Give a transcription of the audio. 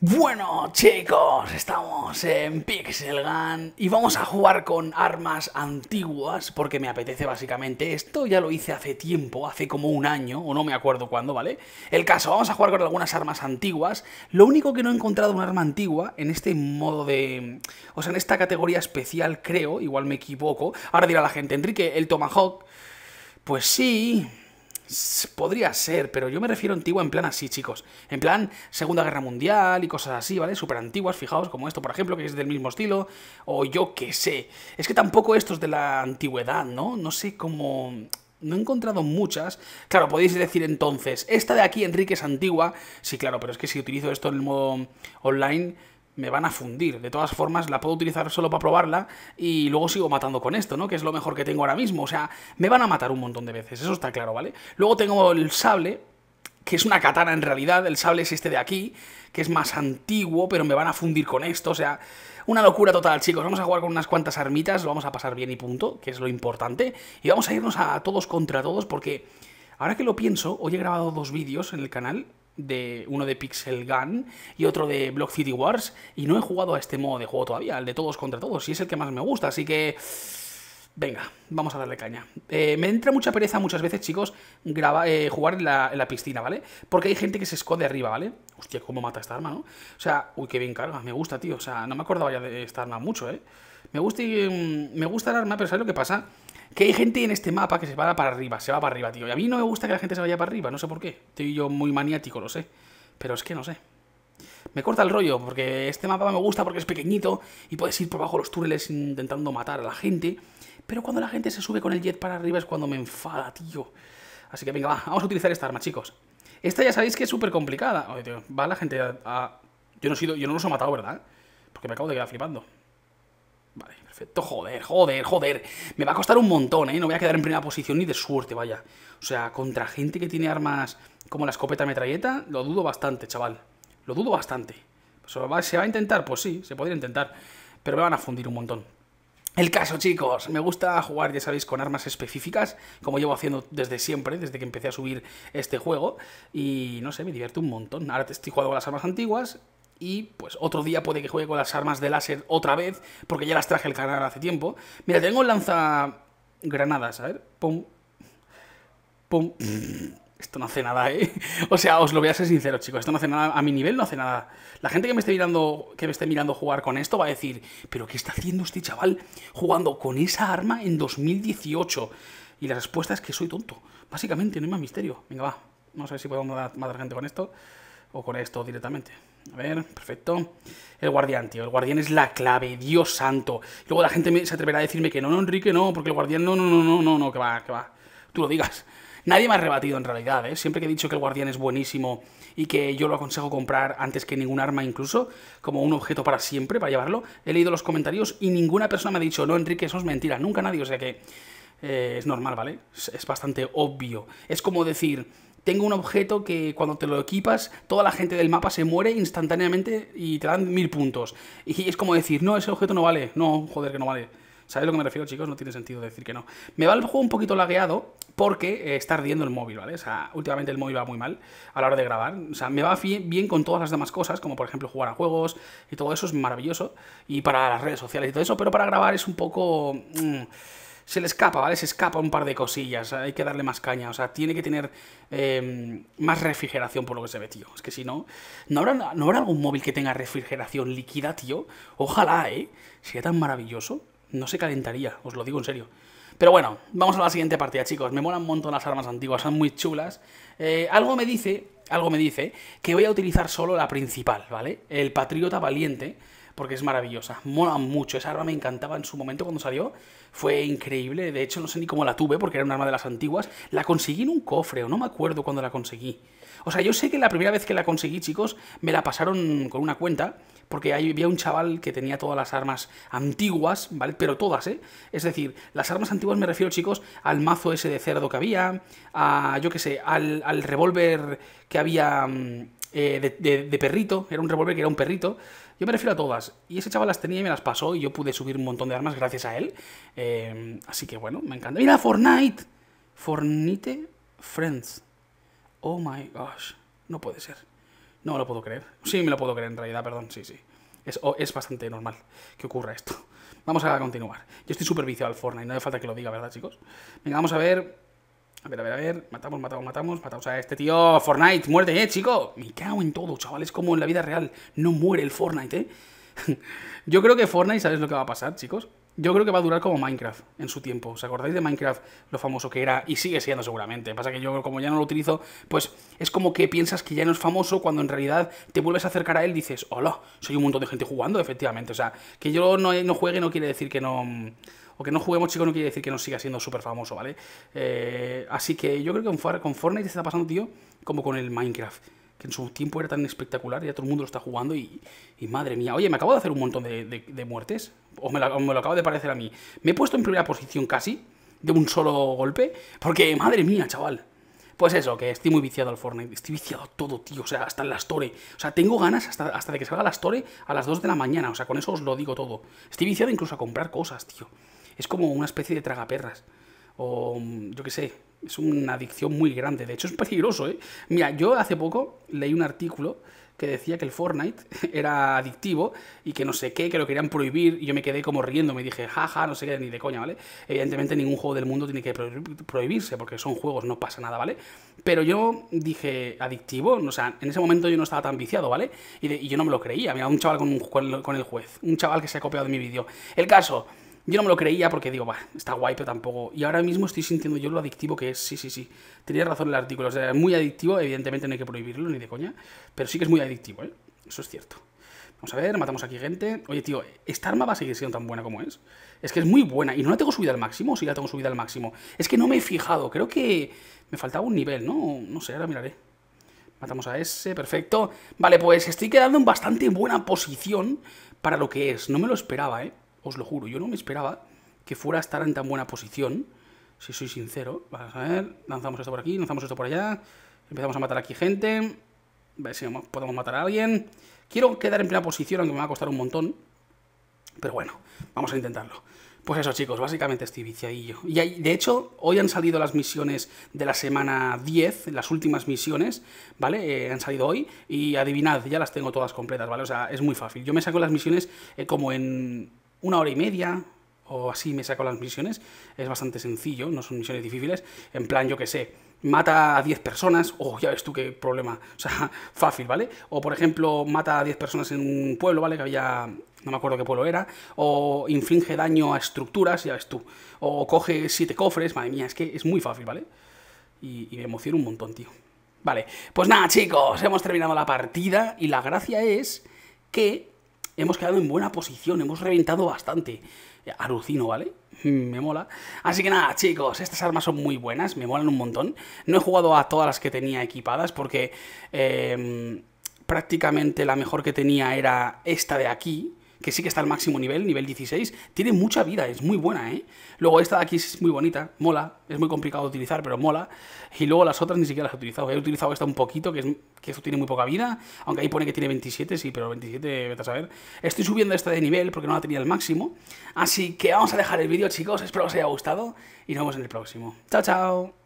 Bueno chicos, estamos en Pixel Gun y vamos a jugar con armas antiguas porque me apetece básicamente esto, ya lo hice hace tiempo, hace como un año o no me acuerdo cuándo, ¿vale? El caso, vamos a jugar con algunas armas antiguas, lo único que no he encontrado un arma antigua en este modo de... o sea, en esta categoría especial creo, igual me equivoco, ahora dirá la gente, Enrique, el Tomahawk, pues sí, Podría ser, pero yo me refiero a antigua en plan así, chicos. En plan Segunda Guerra Mundial y cosas así, ¿vale? Súper antiguas, fijaos, como esto, por ejemplo, que es del mismo estilo. O yo qué sé. Es que tampoco esto es de la antigüedad, ¿no? No sé cómo... No he encontrado muchas. Claro, podéis decir entonces, esta de aquí, Enrique, es antigua. Sí, claro, pero es que si utilizo esto en el modo online me van a fundir. De todas formas, la puedo utilizar solo para probarla y luego sigo matando con esto, ¿no? Que es lo mejor que tengo ahora mismo. O sea, me van a matar un montón de veces, eso está claro, ¿vale? Luego tengo el sable, que es una katana en realidad, el sable es este de aquí, que es más antiguo, pero me van a fundir con esto, o sea, una locura total, chicos. Vamos a jugar con unas cuantas armitas, lo vamos a pasar bien y punto, que es lo importante, y vamos a irnos a todos contra todos porque ahora que lo pienso, hoy he grabado dos vídeos en el canal de uno de Pixel Gun y otro de Block City Wars y no he jugado a este modo de juego todavía, el de todos contra todos, y es el que más me gusta, así que... Venga, vamos a darle caña. Eh, me entra mucha pereza muchas veces, chicos, graba, eh, jugar en la, en la, piscina, ¿vale? Porque hay gente que se esconde arriba, ¿vale? Hostia, cómo mata esta arma, ¿no? O sea, uy, qué bien carga, me gusta, tío. O sea, no me acordaba ya de esta arma mucho, ¿eh? Me gusta, y, mm, me gusta el arma, pero ¿sabes lo que pasa? que hay gente en este mapa que se va para arriba, se va para arriba, tío. Y a mí no me gusta que la gente se vaya para arriba, no sé por qué. Estoy yo muy maniático, lo sé. Pero es que no sé. Me corta el rollo, porque este mapa me gusta porque es pequeñito y puedes ir por bajo los túneles intentando matar a la gente. Pero cuando la gente se sube con el jet para arriba es cuando me enfada, tío. Así que venga, va, vamos a utilizar esta arma, chicos. Esta ya sabéis que es súper complicada. Oye, tío, va la gente a... Yo no, he sido, yo no los he matado, ¿verdad? Porque me acabo de quedar flipando. Vale, perfecto. Joder, joder, joder. Me va a costar un montón, ¿eh? No voy a quedar en primera posición ni de suerte, vaya. O sea, contra gente que tiene armas como la escopeta metralleta, lo dudo bastante, chaval. Lo dudo bastante. ¿Se va a intentar? Pues sí, se podría intentar. Pero me van a fundir un montón. El caso, chicos, me gusta jugar, ya sabéis, con armas específicas, como llevo haciendo desde siempre, desde que empecé a subir este juego, y no sé, me divierte un montón. Ahora estoy jugando con las armas antiguas, y pues otro día puede que juegue con las armas de láser otra vez, porque ya las traje el canal hace tiempo. Mira, tengo un lanza granadas, a ver. Pum. Pum. Esto no hace nada, ¿eh? O sea, os lo voy a ser sincero, chicos. Esto no hace nada. A mi nivel no hace nada. La gente que me esté mirando, que me esté mirando jugar con esto va a decir, ¿pero qué está haciendo este chaval jugando con esa arma en 2018? Y la respuesta es que soy tonto. Básicamente, no hay más misterio. Venga, va. Vamos a ver si podemos matar gente con esto o con esto directamente. A ver, perfecto. El guardián, tío. El guardián es la clave, Dios santo. Luego la gente se atreverá a decirme que no, no, Enrique, no, porque el guardián no, no, no, no, no, no, que va, que va. Tú lo digas. Nadie me ha rebatido en realidad, ¿eh? Siempre que he dicho que el guardián es buenísimo y que yo lo aconsejo comprar antes que ningún arma incluso, como un objeto para siempre, para llevarlo, he leído los comentarios y ninguna persona me ha dicho, no, Enrique, eso es mentira, nunca nadie, o sea que eh, es normal, ¿vale? es bastante obvio. Es como decir tengo un objeto que cuando te lo equipas, toda la gente del mapa se muere instantáneamente y te dan mil puntos. Y es como decir, no, ese objeto no vale. No, joder, que no vale. ¿Sabéis lo que me refiero, chicos? No tiene sentido decir que no. Me va el juego un poquito lagueado porque eh, está ardiendo el móvil, ¿vale? O sea, últimamente el móvil va muy mal a la hora de grabar. O sea, me va bien con todas las demás cosas, como por ejemplo jugar a juegos y todo eso es maravilloso. Y para las redes sociales y todo eso, pero para grabar es un poco... Mm, se le escapa, ¿vale? Se escapa un par de cosillas, hay que darle más caña, o sea, tiene que tener em, más refrigeración por lo que se ve, tío. Es que si no, ¿no habrá, ¿no habrá algún móvil que tenga refrigeración líquida, tío? Ojalá, ¿eh? Sería tan maravilloso. No se calentaría, os lo digo en serio. Pero bueno, vamos a la siguiente partida, chicos. Me molan un montón las armas antiguas, son muy chulas. Eh, algo me dice, algo me dice, que voy a utilizar solo la principal, ¿vale? El Patriota Valiente porque es maravillosa. Mola mucho. Esa arma me encantaba en su momento cuando salió. Fue increíble. De hecho, no sé ni cómo la tuve porque era un arma de las antiguas. La conseguí en un cofre o no me acuerdo cuando la conseguí. O sea, yo sé que la primera vez que la conseguí, chicos, me la pasaron con una cuenta porque ahí había un chaval que tenía todas las armas antiguas, ¿vale? Pero todas, ¿eh? Es decir, las armas antiguas me refiero, chicos, al mazo ese de cerdo que había, a, yo qué sé, al, al revólver que había... Mm, eh, de, perrito, era un revólver que era un perrito. Yo me refiero a todas. Y ese chaval las tenía y me las pasó y yo pude subir un montón de armas gracias a él. Eh, así que bueno, me encanta. ¡Mira, Fortnite! Fortnite Friends. Oh my gosh. No puede ser. No me lo puedo creer. Sí, me lo puedo creer en realidad, perdón. Sí, sí. Es, es bastante normal que ocurra esto. Vamos a continuar. Yo estoy súper viciado al Fortnite, no hay falta que lo diga, ¿verdad, chicos? Venga, vamos a ver a ver, a ver, a ver. Matamos, matamos, matamos. Matamos a este tío. Fortnite, muerte, eh, chico. Me cago en todo, chavales. Como en la vida real no muere el Fortnite, eh. Yo creo que Fortnite, ¿sabes lo que va a pasar, chicos? Yo creo que va a durar como Minecraft en su tiempo. ¿Os acordáis de Minecraft? Lo famoso que era y sigue siendo seguramente. Pasa que yo como ya no lo utilizo, pues es como que piensas que ya no es famoso cuando en realidad te vuelves a acercar a él y dices, hola, soy un montón de gente jugando, efectivamente. O sea, que yo no, eh, no juegue no quiere decir que no... Mm, o que no juguemos, chicos, no quiere decir que no siga siendo súper famoso, ¿vale? Eh, así que yo creo que con Fortnite se está pasando, tío, como con el Minecraft que en su tiempo era tan espectacular, ya todo el mundo lo está jugando y, y madre mía. Oye, me acabo de hacer un montón de, muertes, o me, lo, acabo de parecer a mí. Me he puesto en primera posición casi, de un solo golpe, porque madre mía, chaval. Pues eso, que estoy muy viciado al Fortnite, estoy viciado a todo, tío, o sea, hasta en las Store. O sea, tengo ganas hasta, de que salga las Store a las 2 de la mañana, o sea, con eso os lo digo todo. Estoy viciado incluso a comprar cosas, tío es como una especie de tragaperras. O mm, yo qué sé, es una adicción muy grande. De hecho, es peligroso, ¿eh? Mira, yo hace poco leí un artículo que decía que el Fortnite era adictivo y que no sé qué, que lo querían prohibir. Y yo me quedé como riendo, me dije, jaja, no sé qué, ni de coña, ¿vale? Evidentemente ningún juego del mundo tiene que prohibirse porque son juegos, no pasa nada, ¿vale? Pero yo dije, adictivo, o sea, en ese momento yo no estaba tan viciado, ¿vale? Y, yo no me lo creía. Mira, un chaval con, un, con el juez, un chaval que se ha copiado de mi vídeo. El caso yo no me lo creía porque digo, va, está guay, pero tampoco. Y ahora mismo estoy sintiendo yo lo adictivo que es. Sí, sí, sí. Tenía razón el artículo. O sea, es muy adictivo, evidentemente no hay que prohibirlo, ni de coña. Pero sí que es muy adictivo, ¿eh? Eso es cierto. Vamos a ver, matamos aquí gente. Oye, tío, ¿esta arma va a seguir siendo tan buena como es? Es que es muy buena. ¿Y no la tengo subida al máximo o sí la tengo subida al máximo? Es que no me he fijado. Creo que me faltaba un nivel, ¿no? No sé, ahora miraré. Matamos a ese, perfecto. Vale, pues estoy quedando en bastante buena posición para lo que es. No me lo esperaba, ¿eh? os lo juro, yo no me esperaba que fuera a estar en tan buena posición, si soy sincero. Vamos a ver, lanzamos esto por aquí, lanzamos esto por allá, empezamos a matar aquí gente, a ver si podemos matar a alguien. Quiero quedar en plena posición, aunque me va a costar un montón, pero bueno, vamos a intentarlo. Pues eso, chicos, básicamente estoy viciadillo. Y de hecho, hoy han salido las misiones de la semana 10, las últimas misiones, ¿vale? Eh, han salido hoy y adivinad, ya las tengo todas completas, ¿vale? O sea, es muy fácil. Yo me saco las misiones eh, como en una hora y media o así me saco las misiones. Es bastante sencillo, no son misiones difíciles. En plan, yo que sé, mata a 10 personas, o ya ves tú qué problema, o sea, fácil, ¿vale? O por ejemplo, mata a 10 personas en un pueblo, ¿vale? Que había, no me acuerdo qué pueblo era, o inflige daño a estructuras, ya ves tú, o coge 7 cofres, madre mía, es que es muy fácil, ¿vale? Y, y me emociona un montón, tío. Vale, pues nada, chicos, hemos terminado la partida y la gracia es que hemos quedado en buena posición, hemos reventado bastante. Eh, alucino, ¿vale? Me mola. Así que nada, chicos, estas armas son muy buenas, me molan un montón. No he jugado a todas las que tenía equipadas porque em, prácticamente la mejor que tenía era esta de aquí, que sí que está al máximo nivel, nivel 16, tiene mucha vida, es muy buena, ¿eh? Luego esta de aquí es muy bonita, mola, es muy complicado de utilizar, pero mola. Y luego las otras ni siquiera las he utilizado. He utilizado esta un poquito, que, es, tiene muy poca vida, aunque ahí pone que tiene 27, sí, pero 27, vete a saber. Estoy subiendo esta de nivel porque no la tenía al máximo. Así que vamos a dejar el vídeo, chicos, espero que os haya gustado y nos vemos en el próximo. Chao, chao.